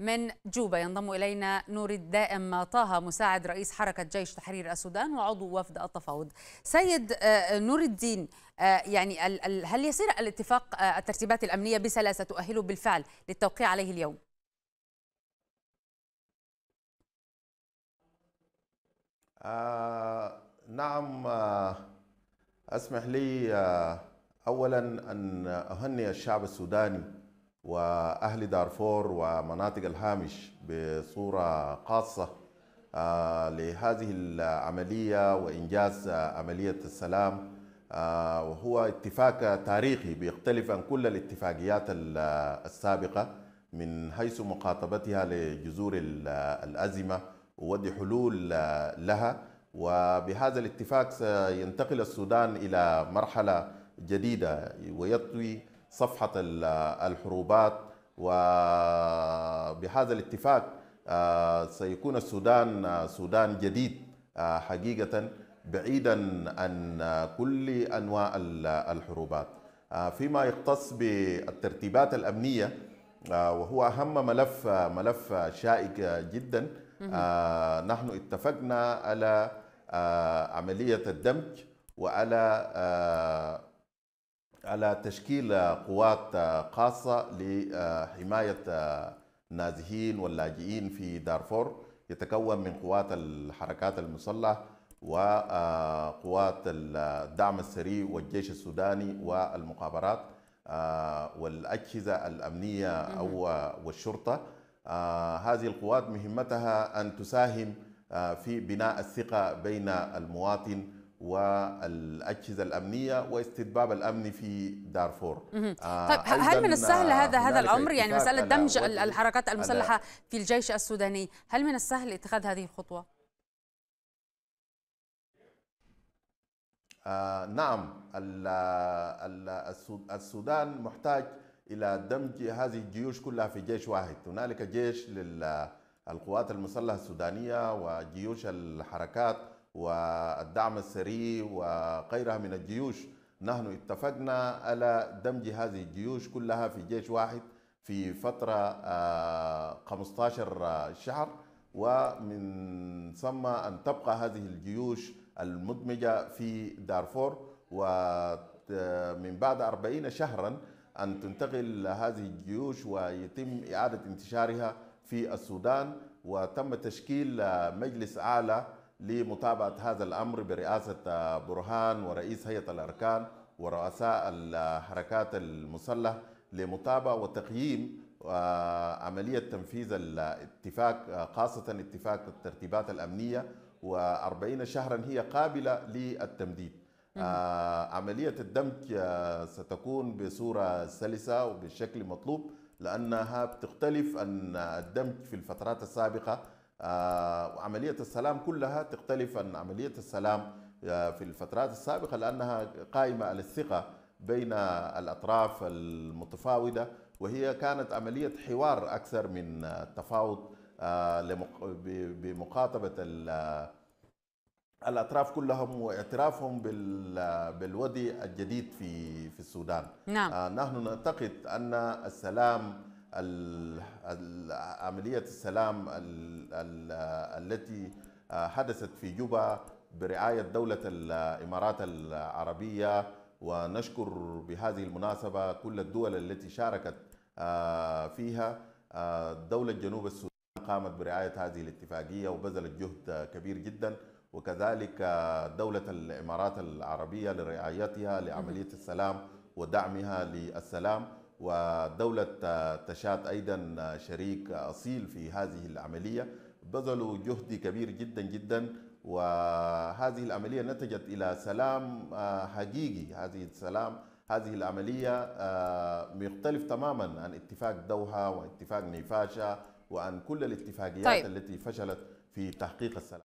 من جوبا ينضم إلينا نور الدائم طه مساعد رئيس حركة جيش تحرير السودان وعضو وفد التفاوض سيد آه، نور الدين آه، يعني هل يسير الاتفاق آه، الترتيبات الأمنية بسلاسة تؤهله بالفعل للتوقيع عليه اليوم؟ آه نعم آه اسمح لي آه اولا ان اهنئ الشعب السوداني وأهل دارفور ومناطق الهامش بصورة خاصة آه، لهذه العملية وإنجاز آه، عملية السلام آه، وهو اتفاق تاريخي بيختلف عن كل الاتفاقيات السابقة من حيث مخاطبتها لجذور الأزمة ووضع حلول لها وبهذا الاتفاق سينتقل السودان إلى مرحلة جديدة ويطوي صفحة الحروبات وبهذا الاتفاق آه، سيكون السودان آه، سودان جديد آه، حقيقة بعيدا عن كل أنواع الحروبات فيما يختص بالترتيبات الأمنية وهو أهم ملف ملف شائك جدا نحن اتفقنا على عملية الدمج وعلى على تشكيل قوات خاصة لحماية النازحين واللاجئين في دارفور يتكون من قوات الحركات المسلحة وقوات الدعم السري والجيش السوداني والمخابرات آه، والأجهزة الأمنية أو والشرطة آه، هذه القوات مهمتها أن تساهم آه، في بناء الثقة بين المواطن والاجهزه الامنيه واستتباب الأمن في دارفور آه، طيب هل من السهل آه، هذا هذا الامر يعني مساله دمج الحركات المسلحه في الجيش السوداني هل من السهل اتخاذ هذه الخطوه آه نعم السودان محتاج الى دمج هذه الجيوش كلها في جيش واحد هنالك جيش للقوات المسلحه السودانيه وجيوش الحركات والدعم السري وغيرها من الجيوش نحن اتفقنا على دمج هذه الجيوش كلها في جيش واحد في فترة 15 آه، آه، شهر ومن ثم أن تبقى هذه الجيوش المدمجة في دارفور ومن بعد 40 شهرا أن تنتقل هذه الجيوش ويتم إعادة انتشارها في السودان وتم تشكيل آه، مجلس أعلى لمتابعة هذا الأمر برئاسة آه، برهان ورئيس هيئة الأركان ورؤساء الحركات المسلحة لمتابعة وتقييم آه، عملية تنفيذ الاتفاق آه، خاصة اتفاق الترتيبات الأمنية و40 شهرا هي قابلة للتمديد عملية الدمج ستكون بصورة سلسة وبالشكل المطلوب لأنها بتختلف عن الدمج في الفترات السابقة آه، وعملية السلام كلها تختلف عن عملية السلام آه، في الفترات السابقة لأنها قائمة على الثقة بين الأطراف المتفاوضة وهي كانت عملية حوار أكثر من تفاوض آه، بمقاطبة الأطراف كلهم واعترافهم بالودي الجديد في في السودان نعم. نحن نعتقد أن السلام عملية السلام التي حدثت في جوبا برعاية دولة الإمارات العربية ونشكر بهذه المناسبة كل الدول التي شاركت آه، فيها آه، دولة جنوب السودان قامت برعاية هذه الاتفاقية وبذلت جهد كبير جدا وكذلك آه، دولة الإمارات العربية لرعايتها لعملية السلام ودعمها للسلام ودولة آه، تشات أيضا آه، شريك أصيل في هذه العملية بذلوا جهد كبير جدا جدا وهذه العملية نتجت إلى سلام آه، حقيقي هذه السلام هذه العملية مختلف تماما عن اتفاق دوحة واتفاق نيفاشا وعن كل الاتفاقيات طيب. التي فشلت في تحقيق السلام